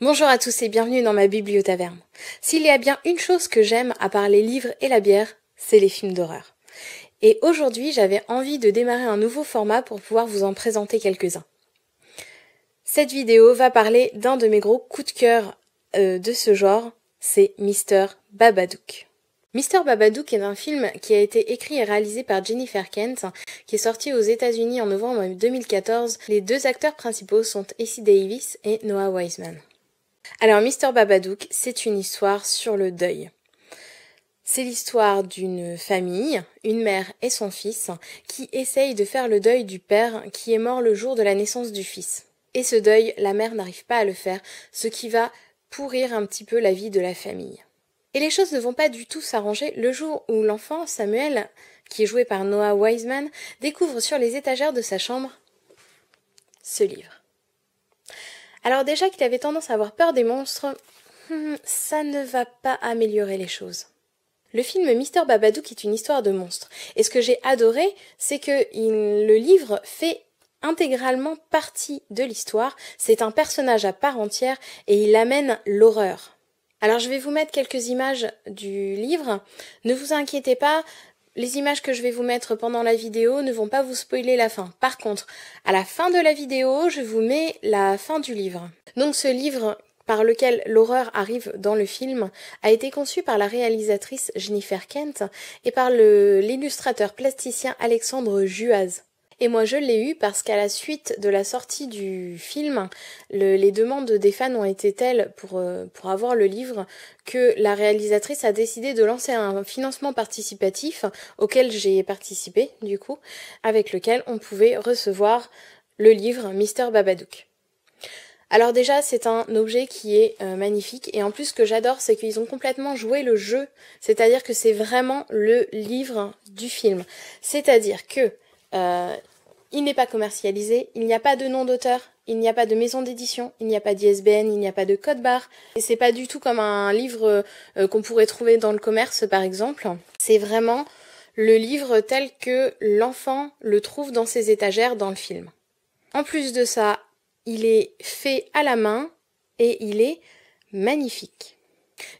Bonjour à tous et bienvenue dans ma bibliotaverne. S'il y a bien une chose que j'aime à part les livres et la bière, c'est les films d'horreur. Et aujourd'hui, j'avais envie de démarrer un nouveau format pour pouvoir vous en présenter quelques-uns. Cette vidéo va parler d'un de mes gros coups de cœur euh, de ce genre, c'est Mr Babadook. Mr Babadook est un film qui a été écrit et réalisé par Jennifer Kent, qui est sorti aux États-Unis en novembre 2014. Les deux acteurs principaux sont Essie Davis et Noah Wiseman. Alors, Mister Babadook, c'est une histoire sur le deuil. C'est l'histoire d'une famille, une mère et son fils, qui essayent de faire le deuil du père qui est mort le jour de la naissance du fils. Et ce deuil, la mère n'arrive pas à le faire, ce qui va pourrir un petit peu la vie de la famille. Et les choses ne vont pas du tout s'arranger le jour où l'enfant, Samuel, qui est joué par Noah Wiseman, découvre sur les étagères de sa chambre ce livre. Alors déjà qu'il avait tendance à avoir peur des monstres, hmm, ça ne va pas améliorer les choses. Le film Mister Babadook est une histoire de monstres Et ce que j'ai adoré, c'est que le livre fait intégralement partie de l'histoire. C'est un personnage à part entière et il amène l'horreur. Alors je vais vous mettre quelques images du livre. Ne vous inquiétez pas, les images que je vais vous mettre pendant la vidéo ne vont pas vous spoiler la fin. Par contre, à la fin de la vidéo, je vous mets la fin du livre. Donc ce livre par lequel l'horreur arrive dans le film a été conçu par la réalisatrice Jennifer Kent et par l'illustrateur plasticien Alexandre Juaz. Et moi, je l'ai eu parce qu'à la suite de la sortie du film, les demandes des fans ont été telles pour, euh, pour avoir le livre que la réalisatrice a décidé de lancer un financement participatif auquel j'ai participé, du coup, avec lequel on pouvait recevoir le livre Mister Babadook. Alors déjà, c'est un objet qui est euh, magnifique et en plus ce que j'adore, c'est qu'ils ont complètement joué le jeu, c'est-à-dire que c'est vraiment le livre du film. C'est-à-dire que euh, il n'est pas commercialisé, il n'y a pas de nom d'auteur, il n'y a pas de maison d'édition, il n'y a pas d'ISBN, il n'y a pas de code barre. Et c'est pas du tout comme un livre euh, qu'on pourrait trouver dans le commerce par exemple. C'est vraiment le livre tel que l'enfant le trouve dans ses étagères dans le film. En plus de ça, il est fait à la main et il est magnifique.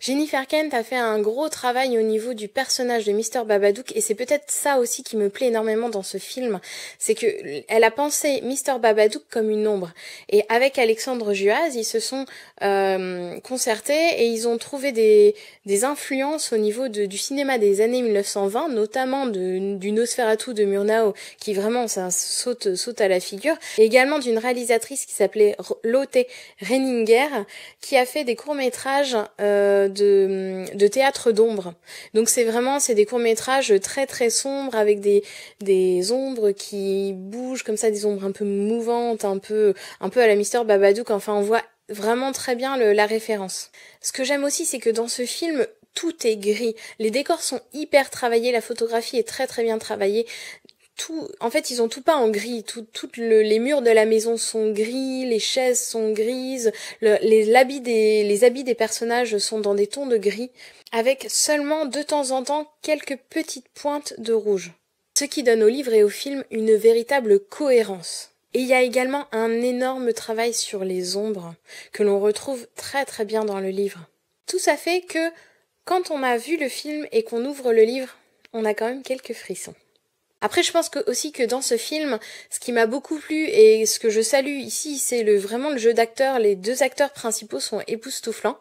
Jennifer Kent a fait un gros travail au niveau du personnage de Mr Babadook et c'est peut-être ça aussi qui me plaît énormément dans ce film, c'est que elle a pensé Mr Babadook comme une ombre et avec Alexandre Juaz ils se sont euh, concertés et ils ont trouvé des, des influences au niveau de, du cinéma des années 1920, notamment de, du Nosferatu de Murnau qui vraiment ça saute saute à la figure et également d'une réalisatrice qui s'appelait Lotte Renninger qui a fait des courts métrages euh, euh, de, théâtre d'ombre. Donc c'est vraiment c'est des courts métrages très très sombres avec des des ombres qui bougent comme ça, des ombres un peu mouvantes, un peu un peu à la Mister Babadook. Enfin on voit vraiment très bien la référence. Ce que j'aime aussi c'est que dans ce film tout est gris. Les décors sont hyper travaillés, la photographie est très très bien travaillée en fait, ils ont tout peint en gris. Tout, les murs de la maison sont gris, les chaises sont grises, les, habits des, les habits des personnages sont dans des tons de gris, avec seulement de temps en temps quelques petites pointes de rouge. Ce qui donne au livre et au film une véritable cohérence. Et il y a également un énorme travail sur les ombres que l'on retrouve très très bien dans le livre. Tout ça fait que quand on a vu le film et qu'on ouvre le livre, on a quand même quelques frissons. Après, je pense que aussi que dans ce film, ce qui m'a beaucoup plu et ce que je salue ici, c'est le, vraiment le jeu d'acteurs. Les deux acteurs principaux sont époustouflants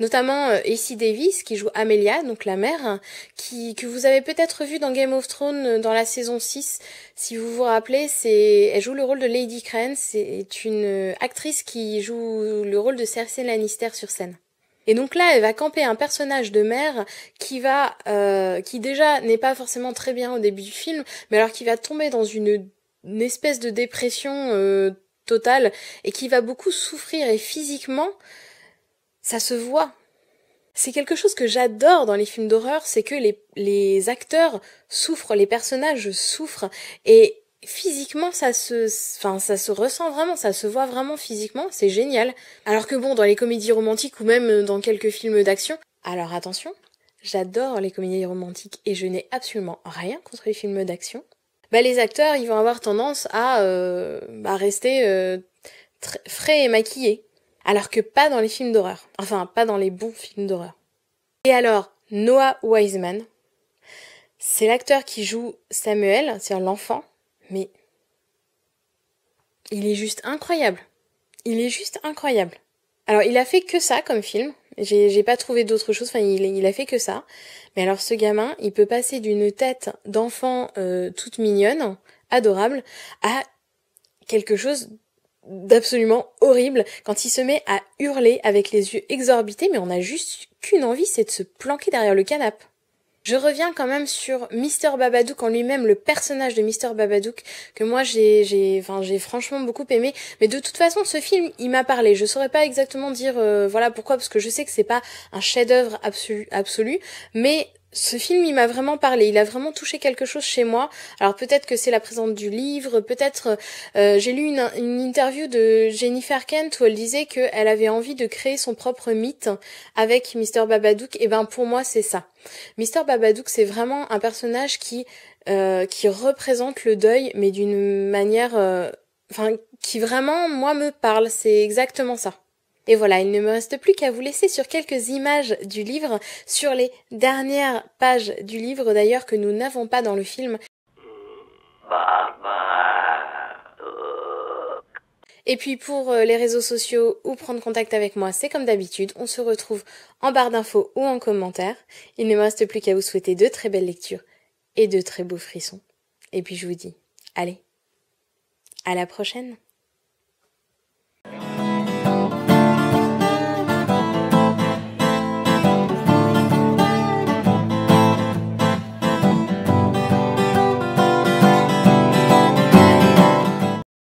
notamment euh, Acey Davis qui joue Amelia, donc la mère, qui, que vous avez peut-être vu dans Game of Thrones euh, dans la saison 6, si vous vous rappelez, c'est, elle joue le rôle de Lady Crane, c'est une euh, actrice qui joue le rôle de Cersei Lannister sur scène. Et donc là, elle va camper un personnage de mère qui va, euh, qui déjà n'est pas forcément très bien au début du film, mais alors qui va tomber dans une, espèce de dépression euh, totale et qui va beaucoup souffrir et physiquement, ça se voit. C'est quelque chose que j'adore dans les films d'horreur, c'est que les, les acteurs souffrent, les personnages souffrent et physiquement ça se enfin ça se ressent vraiment ça se voit vraiment physiquement c'est génial alors que bon dans les comédies romantiques ou même dans quelques films d'action alors attention j'adore les comédies romantiques et je n'ai absolument rien contre les films d'action bah les acteurs ils vont avoir tendance à, euh, bah, rester euh, frais et maquillés alors que pas dans les films d'horreur enfin pas dans les bons films d'horreur et alors Noah Wiseman c'est l'acteur qui joue Samuel, c'est-à-dire l'enfant, mais il est juste incroyable. Il est juste incroyable. Alors, il a fait que ça comme film. J'ai pas trouvé d'autre chose. Enfin, il, a fait que ça. Mais alors, ce gamin, il peut passer d'une tête d'enfant euh, toute mignonne, adorable, à quelque chose d'absolument horrible quand il se met à hurler avec les yeux exorbités. Mais on a juste qu'une envie, c'est de se planquer derrière le canapé. Je reviens quand même sur Mister Babadook en lui-même, le personnage de Mister Babadook que moi j'ai enfin j'ai franchement beaucoup aimé, mais de toute façon ce film, il m'a parlé. Je saurais pas exactement dire euh, voilà pourquoi parce que je sais que c'est pas un chef-d'œuvre absolu absolu, mais ce film, il m'a vraiment parlé, il a vraiment touché quelque chose chez moi. Alors peut-être que c'est la présence du livre, peut-être euh, j'ai lu une, interview de Jennifer Kent où elle disait qu'elle avait envie de créer son propre mythe avec Mr Babadook. Et ben pour moi c'est ça. Mr Babadook c'est vraiment un personnage qui euh, qui représente le deuil, mais d'une manière, euh, enfin qui vraiment moi me parle. C'est exactement ça. Et voilà, il ne me reste plus qu'à vous laisser sur quelques images du livre, sur les dernières pages du livre d'ailleurs que nous n'avons pas dans le film. Et puis pour euh, les réseaux sociaux ou prendre contact avec moi, c'est comme d'habitude, on se retrouve en barre d'infos ou en commentaire. Il ne me reste plus qu'à vous souhaiter de très belles lectures et de très beaux frissons. Et puis je vous dis, allez, à la prochaine